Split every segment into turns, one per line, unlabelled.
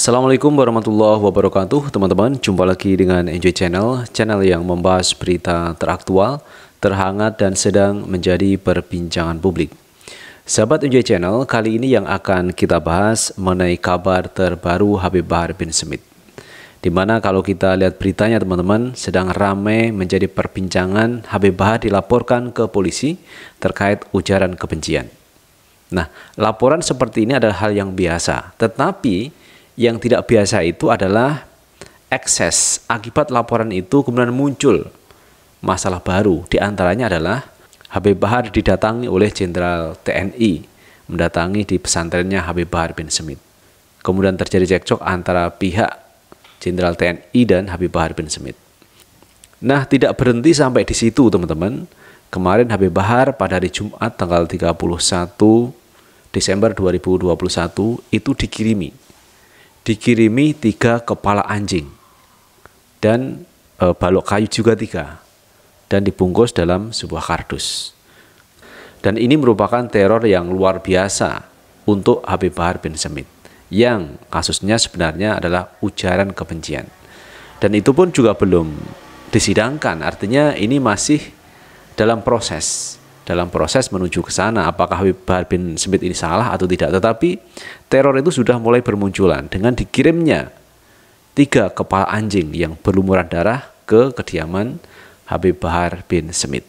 Assalamualaikum warahmatullahi wabarakatuh teman-teman jumpa lagi dengan Enjoy Channel channel yang membahas berita teraktual terhangat dan sedang menjadi perbincangan publik Sahabat Enjoy Channel kali ini yang akan kita bahas mengenai kabar terbaru Habib Bahar bin Smith Dimana kalau kita lihat beritanya teman-teman sedang ramai menjadi perbincangan Habib Bahar dilaporkan ke polisi terkait ujaran kebencian Nah, laporan seperti ini adalah hal yang biasa, tetapi yang tidak biasa itu adalah ekses. Akibat laporan itu kemudian muncul masalah baru. diantaranya adalah Habib Bahar didatangi oleh Jenderal TNI mendatangi di pesantrennya Habib Bahar bin Semit Kemudian terjadi cekcok antara pihak Jenderal TNI dan Habib Bahar bin Semit. Nah, tidak berhenti sampai di situ, teman-teman. Kemarin Habib Bahar pada hari Jumat tanggal 31 Desember 2021 itu dikirimi dikirimi tiga kepala anjing dan e, balok kayu juga tiga dan dibungkus dalam sebuah kardus. Dan ini merupakan teror yang luar biasa untuk Habib Bahar bin Semit yang kasusnya sebenarnya adalah ujaran kebencian. Dan itu pun juga belum disidangkan, artinya ini masih dalam proses dalam proses menuju ke sana. Apakah Bahar bin Smith ini salah atau tidak? Tetapi teror itu sudah mulai bermunculan dengan dikirimnya tiga kepala anjing yang berlumuran darah ke kediaman Habib Bahar bin Smith.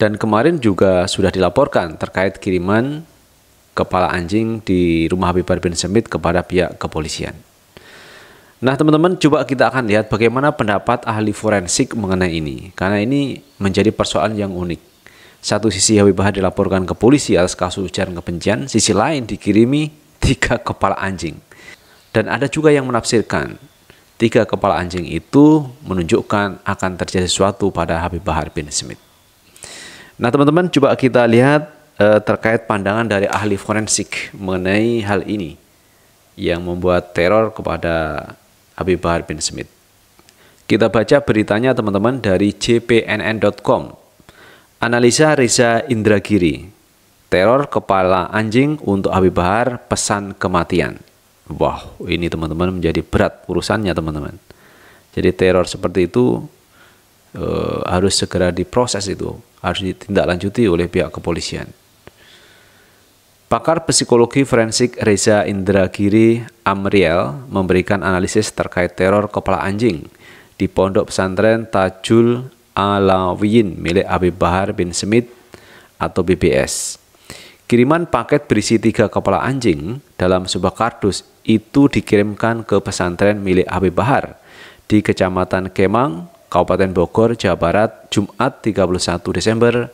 Dan kemarin juga sudah dilaporkan terkait kiriman kepala anjing di rumah Habib Bahar bin Smith kepada pihak kepolisian. Nah teman-teman coba kita akan lihat bagaimana pendapat ahli forensik mengenai ini. Karena ini menjadi persoalan yang unik. Satu sisi Habib Bahar dilaporkan ke polisi atas kasus ujaran kebencian, sisi lain dikirimi tiga kepala anjing. Dan ada juga yang menafsirkan tiga kepala anjing itu menunjukkan akan terjadi sesuatu pada Habib Bahar bin Smith. Nah teman-teman coba kita lihat eh, terkait pandangan dari ahli forensik mengenai hal ini yang membuat teror kepada Habib Bahar bin Smith. Kita baca beritanya teman-teman dari jpnn.com Analisa Reza Indragiri, teror kepala anjing untuk Habib Bahar pesan kematian. Wow, ini teman-teman menjadi berat urusannya teman-teman. Jadi teror seperti itu e, harus segera diproses itu, harus ditindaklanjuti oleh pihak kepolisian. Pakar psikologi forensik Reza Indragiri Amriel memberikan analisis terkait teror kepala anjing di Pondok Pesantren Tajul Alawiyin milik Abi Bahar bin Smith atau BBS. Kiriman paket berisi tiga kepala anjing dalam sebuah kardus itu dikirimkan ke pesantren milik Abi Bahar di Kecamatan Kemang, Kabupaten Bogor, Jawa Barat, Jumat 31 Desember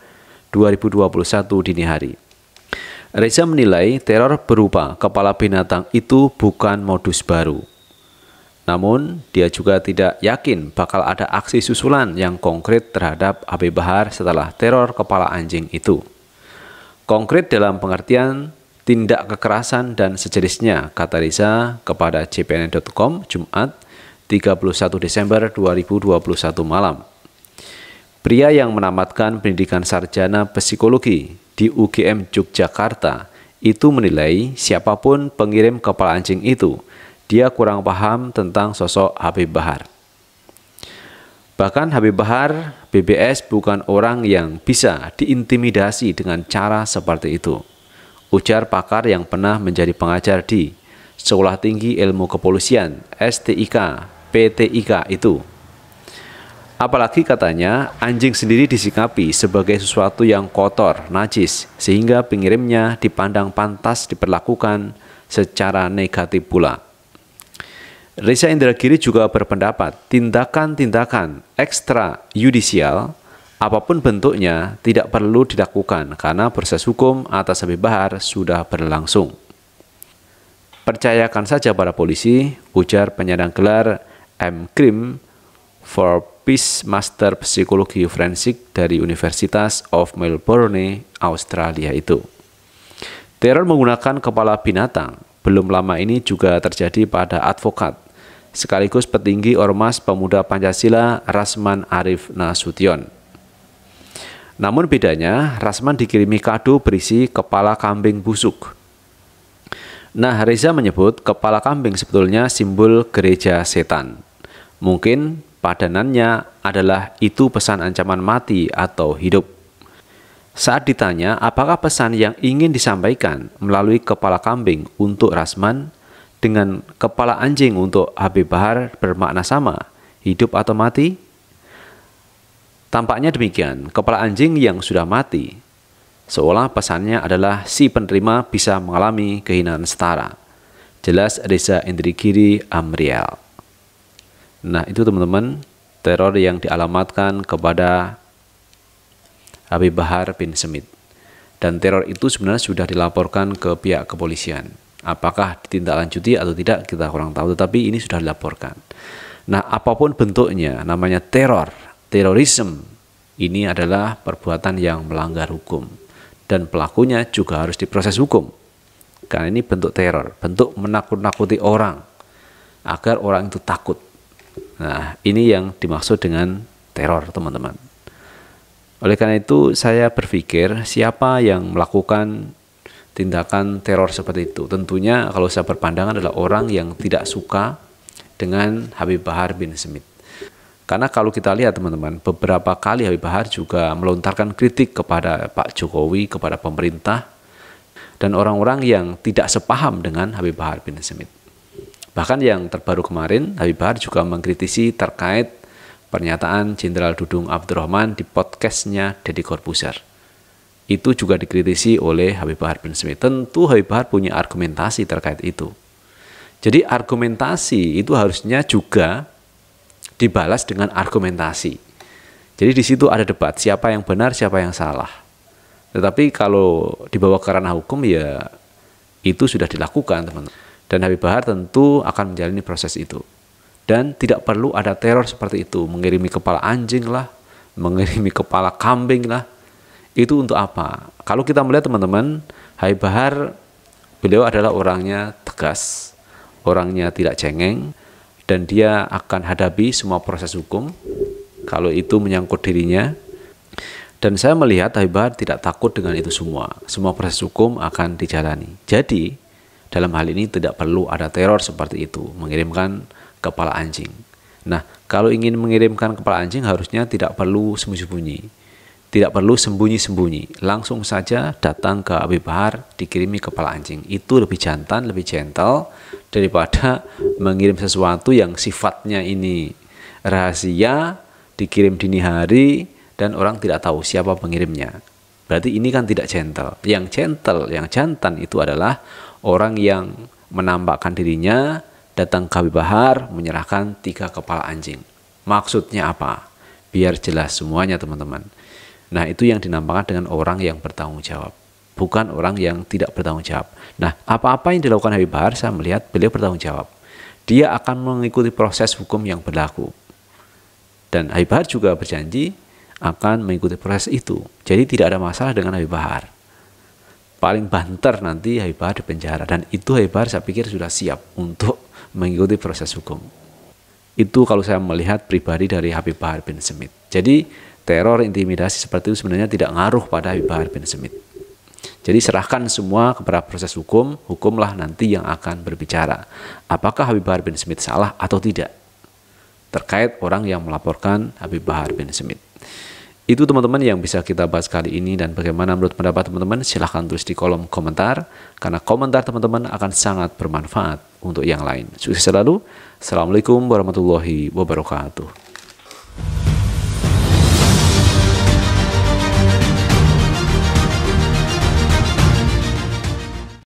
2021 dini hari. Reza menilai teror berupa kepala binatang itu bukan modus baru. Namun, dia juga tidak yakin bakal ada aksi susulan yang konkret terhadap Habib Bahar setelah teror kepala anjing itu. Konkret dalam pengertian tindak kekerasan dan sejenisnya, kata Riza kepada cpn.com Jumat 31 Desember 2021 malam. Pria yang menamatkan pendidikan sarjana psikologi di UGM Yogyakarta itu menilai siapapun pengirim kepala anjing itu – dia kurang paham tentang sosok Habib Bahar. Bahkan Habib Bahar, BBS bukan orang yang bisa diintimidasi dengan cara seperti itu. Ujar pakar yang pernah menjadi pengajar di Sekolah Tinggi Ilmu Kepolisian, STIK, PTIK itu. Apalagi katanya, anjing sendiri disikapi sebagai sesuatu yang kotor, najis, sehingga pengirimnya dipandang pantas diperlakukan secara negatif pula. Risa Indragiri juga berpendapat tindakan-tindakan ekstra yudisial apapun bentuknya tidak perlu dilakukan karena proses hukum atas Habib Bahar sudah berlangsung. Percayakan saja pada polisi, ujar penyandang gelar M. Krim for Peace Master Psikologi Forensik dari Universitas of Melbourne, Australia itu. Teror menggunakan kepala binatang belum lama ini juga terjadi pada advokat sekaligus petinggi Ormas Pemuda Pancasila Rasman Arif Nasution. Namun bedanya, Rasman dikirimi kado berisi kepala kambing busuk. Nah, Reza menyebut kepala kambing sebetulnya simbol gereja setan. Mungkin padanannya adalah itu pesan ancaman mati atau hidup. Saat ditanya apakah pesan yang ingin disampaikan melalui kepala kambing untuk Rasman, dengan kepala anjing untuk Habib Bahar bermakna sama, hidup atau mati? Tampaknya demikian, kepala anjing yang sudah mati, seolah pesannya adalah si penerima bisa mengalami kehinaan setara. Jelas Reza Indrikiri Amriel. Nah itu teman-teman, teror yang dialamatkan kepada Habib Bahar bin Semit. Dan teror itu sebenarnya sudah dilaporkan ke pihak kepolisian. Apakah ditindaklanjuti atau tidak kita kurang tahu, tetapi ini sudah dilaporkan. Nah, apapun bentuknya, namanya teror, terorisme, ini adalah perbuatan yang melanggar hukum dan pelakunya juga harus diproses hukum. Karena ini bentuk teror, bentuk menakut-nakuti orang agar orang itu takut. Nah, ini yang dimaksud dengan teror, teman-teman. Oleh karena itu, saya berpikir siapa yang melakukan tindakan teror seperti itu. Tentunya kalau saya berpandangan adalah orang yang tidak suka dengan Habib Bahar bin Smith. Karena kalau kita lihat teman-teman, beberapa kali Habib Bahar juga melontarkan kritik kepada Pak Jokowi, kepada pemerintah, dan orang-orang yang tidak sepaham dengan Habib Bahar bin Smith. Bahkan yang terbaru kemarin, Habib Bahar juga mengkritisi terkait pernyataan Jenderal Dudung Abdurrahman di podcastnya Deddy Corbuzier itu juga dikritisi oleh Habib Bahar bin Smith. Tentu Habib Bahar punya argumentasi terkait itu. Jadi argumentasi itu harusnya juga dibalas dengan argumentasi. Jadi di situ ada debat siapa yang benar, siapa yang salah. Tetapi kalau dibawa ke ranah hukum ya itu sudah dilakukan teman-teman. Dan Habib Bahar tentu akan menjalani proses itu. Dan tidak perlu ada teror seperti itu, mengirimi kepala anjing lah, mengirimi kepala kambing lah, itu untuk apa? Kalau kita melihat teman-teman, Hai Bahar beliau adalah orangnya tegas, orangnya tidak cengeng dan dia akan hadapi semua proses hukum kalau itu menyangkut dirinya. Dan saya melihat Hai Bahar tidak takut dengan itu semua. Semua proses hukum akan dijalani. Jadi, dalam hal ini tidak perlu ada teror seperti itu, mengirimkan kepala anjing. Nah, kalau ingin mengirimkan kepala anjing harusnya tidak perlu sembunyi-sembunyi tidak perlu sembunyi-sembunyi, langsung saja datang ke Abi Bahar, dikirimi kepala anjing. Itu lebih jantan, lebih gentle daripada mengirim sesuatu yang sifatnya ini rahasia, dikirim dini hari, dan orang tidak tahu siapa pengirimnya. Berarti ini kan tidak gentle. Yang gentle, yang jantan itu adalah orang yang menampakkan dirinya, datang ke Abi Bahar, menyerahkan tiga kepala anjing. Maksudnya apa? Biar jelas semuanya teman-teman. Nah, itu yang dinamakan dengan orang yang bertanggung jawab, bukan orang yang tidak bertanggung jawab. Nah, apa-apa yang dilakukan Habib Bahar, saya melihat beliau bertanggung jawab. Dia akan mengikuti proses hukum yang berlaku. Dan Habib Bahar juga berjanji akan mengikuti proses itu. Jadi tidak ada masalah dengan Habib Bahar. Paling banter nanti Habib Bahar di penjara. Dan itu Habib Bahar saya pikir sudah siap untuk mengikuti proses hukum. Itu kalau saya melihat pribadi dari Habib Bahar bin Smith. Jadi teror, intimidasi seperti itu sebenarnya tidak ngaruh pada Habib Bahar bin Smith. Jadi serahkan semua kepada proses hukum, hukumlah nanti yang akan berbicara. Apakah Habib Bahar bin Smith salah atau tidak? Terkait orang yang melaporkan Habib Bahar bin Smith. Itu teman-teman yang bisa kita bahas kali ini dan bagaimana menurut pendapat teman-teman silahkan tulis di kolom komentar karena komentar teman-teman akan sangat bermanfaat untuk yang lain. Sukses selalu. Assalamualaikum warahmatullahi wabarakatuh.